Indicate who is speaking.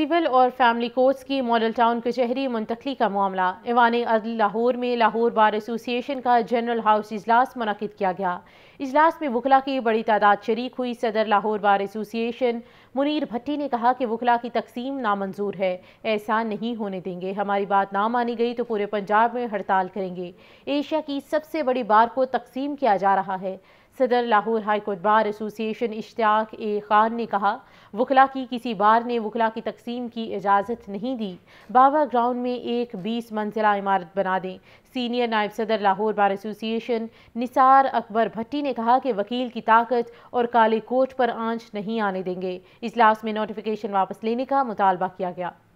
Speaker 1: civil और family courts की Model Town कचहरी मुंतकली का मामला इवान अदल लाहौर में लाहौर बार एसोसिएशन का जनरल हाउस इजलास मनद किया गया इजलास में वखला की बड़ी तादाद शरीक हुई सदर लाहौर बार एसोसिएशन मुनीर भट्टी ने कहा कि वखला की तकसीम नामंजूर है ऐसा नहीं होने देंगे हमारी बात ना मानी गई तो पूरे पंजाब में हड़ताल करेंगे एशिया की सबसे बड़ी बार को तकसीम किया जा रहा है सदर Lahore high court bar association Ishtiaq A Khan ने कहा वकला की किसी बार ने वखला की तकसीम की इजाज़त नहीं दी बाबा ग्राउंड में एक बीस मंजिला इमारत बना दें सीनियर नायब सदर लाहौर बार एसोसिएशन निसार अकबर भट्टी ने कहा कि वकील की ताकत और काले कोट पर आँच नहीं आने देंगे इजलास में नोटिफिकेशन वापस लेने का मुतालबा किया गया